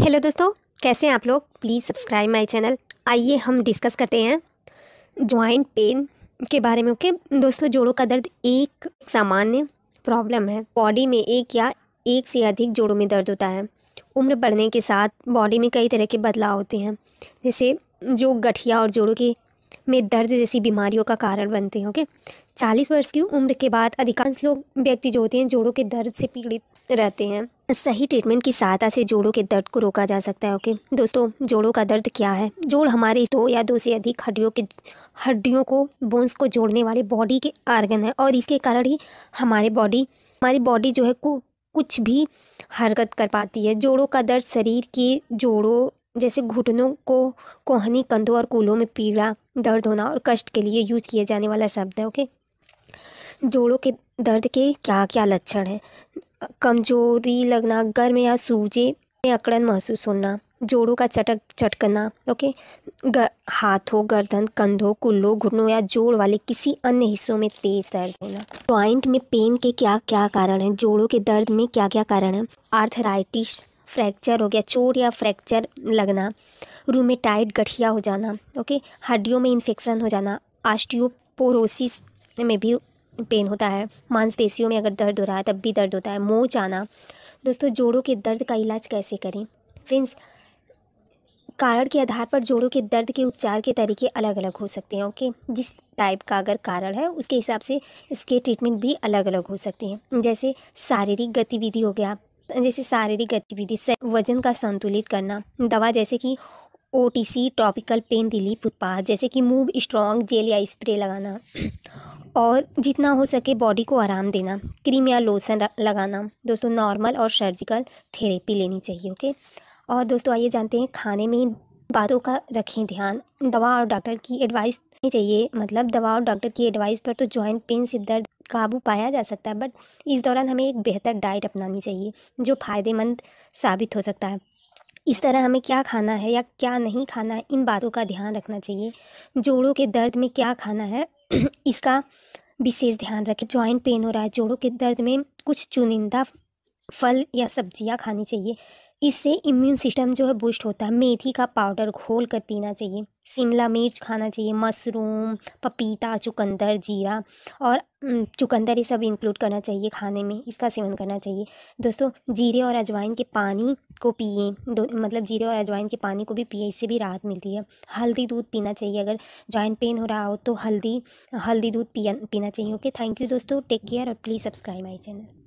hello दोस्तों कैसे हैं आप लोग प्लीज़ सब्सक्राइब माय चैनल आइए हम डिस्कस करते हैं जॉइंट पेन के बारे में ओके दोस्तों जोड़ों का दर्द एक सामान्य प्रॉब्लम है बॉडी में एक या एक से अधिक जोड़ों में दर्द होता है उम्र बढ़ने के साथ बॉडी में कई तरह के बदलाव होते हैं जैसे जो गठिया और जोड़ों की में दर्द जैसी बीमारियों का कारण बनते हैं ओके चालीस वर्ष की उम्र के बाद अधिकांश लोग व्यक्ति जो होते हैं जोड़ों के दर्द से पीड़ित रहते हैं सही ट्रीटमेंट की सहायता से जोड़ों के दर्द को रोका जा सकता है ओके दोस्तों जोड़ों का दर्द क्या है जोड़ हमारे दो या दो से अधिक हड्डियों के हड्डियों को बोन्स को जोड़ने वाले बॉडी के आर्गन है और इसके कारण ही हमारे बॉडी हमारी बॉडी जो है कुछ भी हरकत कर पाती है जोड़ों का दर्द शरीर के जोड़ों जैसे घुटनों को कोहनी कंधों और कूलों में पीड़ा दर्द होना और कष्ट के लिए यूज किया जाने वाला शब्द है ओके जोड़ों के दर्द के क्या क्या लक्षण हैं कमजोरी लगना गर्म या सूजे में अकड़न महसूस होना जोड़ों का चटक चटकना ओके हाथों गर्दन कंधों कुल्लों घुटनों या जोड़ वाले किसी अन्य हिस्सों में तेज दर्द होना ज्वाइंट में पेन के क्या क्या कारण हैं जोड़ों के दर्द में क्या क्या कारण हैं आर्थराइटिस फ्रैक्चर हो गया चोट या फ्रैक्चर लगना रूमेटाइड गठिया हो जाना ओके हड्डियों में इन्फेक्शन हो जाना आस्टियोपोरोसिस में भी पेन होता है मांसपेशियों में अगर दर्द हो रहा है तब भी दर्द होता है मोच आना दोस्तों जोड़ों के दर्द का इलाज कैसे करें फ्रेंड्स कारण के आधार पर जोड़ों के दर्द के उपचार के तरीके अलग अलग हो सकते हैं ओके जिस टाइप का अगर कारण है उसके हिसाब से इसके ट्रीटमेंट भी अलग अलग हो सकते हैं जैसे शारीरिक गतिविधि हो गया जैसे शारीरिक गतिविधि वजन का संतुलित करना दवा जैसे कि O T C topical pain relief उत्पाद जैसे कि मूव स्ट्रॉन्ग जेल या स्प्रे लगाना और जितना हो सके बॉडी को आराम देना क्रीम या लोशन लगाना दोस्तों नॉर्मल और सर्जिकल थेरेपी लेनी चाहिए ओके और दोस्तों आइए जानते हैं खाने में बातों का रखें ध्यान दवा और डॉक्टर की एडवाइस नहीं चाहिए मतलब दवा और डॉक्टर की एडवाइस पर तो जॉइंट पेन से दर्द काबू पाया जा सकता है बट इस दौरान हमें एक बेहतर डाइट अपनानी चाहिए जो फ़ायदेमंद साबित हो सकता है इस तरह हमें क्या खाना है या क्या नहीं खाना है इन बातों का ध्यान रखना चाहिए जोड़ों के दर्द में क्या खाना है इसका विशेष ध्यान रखें जॉइंट पेन हो रहा है जोड़ों के दर्द में कुछ चुनिंदा फल या सब्जियां खानी चाहिए इससे इम्यून सिस्टम जो है बूस्ट होता है मेथी का पाउडर घोल कर पीना चाहिए शिमला मिर्च खाना चाहिए मशरूम पपीता चुकंदर जीरा और चुकंदर ये सब इंक्लूड करना चाहिए खाने में इसका सेवन करना चाहिए दोस्तों जीरे और अजवाइन के पानी को पिए मतलब जीरे और अजवाइन के पानी को भी पिए इससे भी राहत मिलती है हल्दी दूध पीना चाहिए अगर जॉइंट पेन हो रहा हो तो हल्दी हल्दी दूध पीना चाहिए ओके थैंक यू दोस्तों टेक केयर और प्लीज़ सब्सक्राइब माई चैनल